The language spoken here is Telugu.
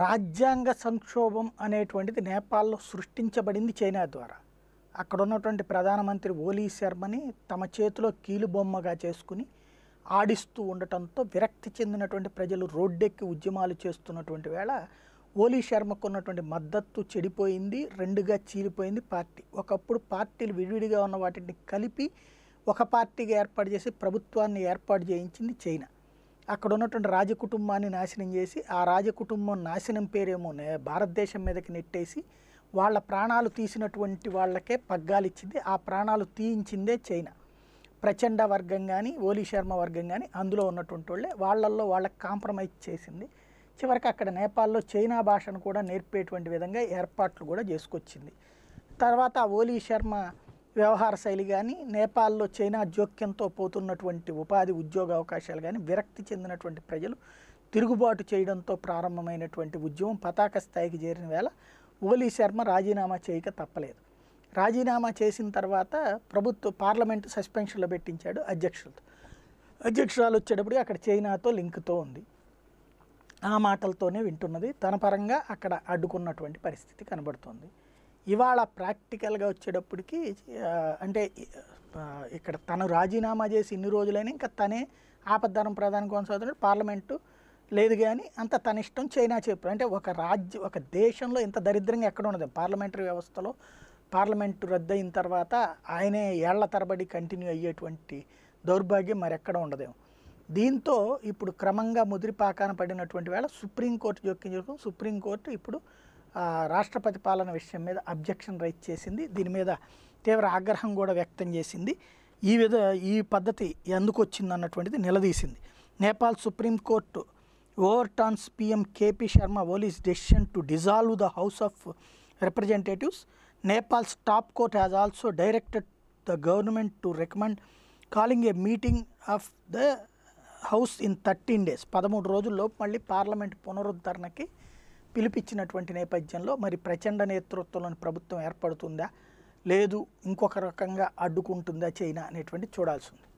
రాజ్యాంగ సంక్షోభం అనేటువంటిది నేపాల్లో సృష్టించబడింది చైనా ద్వారా అక్కడ ఉన్నటువంటి ప్రధానమంత్రి ఓలీ శర్మని తమ చేతిలో కీలుబొమ్మగా చేసుకుని ఆడిస్తూ ఉండటంతో విరక్తి చెందినటువంటి ప్రజలు రోడ్డెక్కి ఉద్యమాలు చేస్తున్నటువంటి వేళ ఓలీ శర్మకు ఉన్నటువంటి మద్దతు చెడిపోయింది రెండుగా చీలిపోయింది పార్టీ ఒకప్పుడు పార్టీలు విడివిడిగా ఉన్న వాటిని కలిపి ఒక పార్టీగా ఏర్పాటు చేసి ప్రభుత్వాన్ని ఏర్పాటు చేయించింది చైనా అక్కడ ఉన్నటువంటి రాజకుటుంబాన్ని నాశనం చేసి ఆ రాజకుటుంబం నాశనం పేరేమో భారతదేశం మీదకి నెట్టేసి వాళ్ళ ప్రాణాలు తీసినటువంటి వాళ్ళకే పగ్గాలిచ్చింది ఆ ప్రాణాలు తీయించిందే చైనా ప్రచండ వర్గం కానీ ఓలీ శర్మ వర్గం కానీ అందులో ఉన్నటువంటి వాళ్ళే వాళ్ళల్లో వాళ్ళకి కాంప్రమైజ్ చేసింది చివరికి అక్కడ నేపాల్లో చైనా భాషను కూడా నేర్పేటువంటి విధంగా ఏర్పాట్లు కూడా చేసుకొచ్చింది తర్వాత ఓలీ శర్మ వ్యవహార శైలి కానీ నేపాల్లో చైనా జోక్యంతో పోతున్నటువంటి ఉపాధి ఉద్యోగ అవకాశాలు కానీ విరక్తి చెందినటువంటి ప్రజలు తిరుగుబాటు చేయడంతో ప్రారంభమైనటువంటి ఉద్యమం పతాక స్థాయికి చేరిన వేళ ఓలీ శర్మ రాజీనామా చేయక తప్పలేదు రాజీనామా చేసిన తర్వాత ప్రభుత్వ పార్లమెంట్ సస్పెన్షన్లో పెట్టించాడు అధ్యక్షులతో అధ్యక్షురాలు వచ్చేటప్పుడు అక్కడ చైనాతో లింక్తో ఉంది ఆ మాటలతోనే వింటున్నది తన పరంగా అక్కడ అడ్డుకున్నటువంటి పరిస్థితి కనబడుతోంది ఇవాళ ప్రాక్టికల్గా వచ్చేటప్పటికి అంటే ఇక్కడ తను రాజీనామా చేసి ఇన్ని రోజులైనా ఇంకా తనే ఆపద్ధరం ప్రధాన కొనసాగుతున్నాడు పార్లమెంటు లేదు కానీ అంత తన ఇష్టం చైనా చెప్పు అంటే ఒక రాజ్య ఒక దేశంలో ఇంత దరిద్రంగా ఎక్కడ ఉండదు పార్లమెంటరీ వ్యవస్థలో పార్లమెంటు రద్దయిన తర్వాత ఆయనే ఏళ్ల తరబడి కంటిన్యూ అయ్యేటువంటి దౌర్భాగ్యం మరెక్కడ ఉండదేమో దీంతో ఇప్పుడు క్రమంగా ముదిరిపాకాన పడినటువంటి వేళ సుప్రీంకోర్టు జోక్యం చేసుకుని సుప్రీంకోర్టు ఇప్పుడు రాష్ట్రపతి పాలన విషయం మీద అబ్జెక్షన్ రైట్ చేసింది దీని మీద తీవ్ర ఆగ్రహం కూడా వ్యక్తం చేసింది ఈ విధ ఈ పద్ధతి ఎందుకు వచ్చింది అన్నటువంటిది నిలదీసింది Nepal supreme court overturns PM KP Sharma Oli's decision to dissolve the house of representatives Nepal's top court has also directed the government to recommend calling a meeting of the house in thirteen days పదమూడు రోజుల్లో మళ్ళీ పార్లమెంట్ పునరుద్ధరణకి పిలిపించినటువంటి నేపథ్యంలో మరి ప్రచండ నేతృత్వంలోని ప్రభుత్వం ఏర్పడుతుందా లేదు ఇంకొక రకంగా అడ్డుకుంటుందా చైనా అనేటువంటి చూడాల్సి ఉంది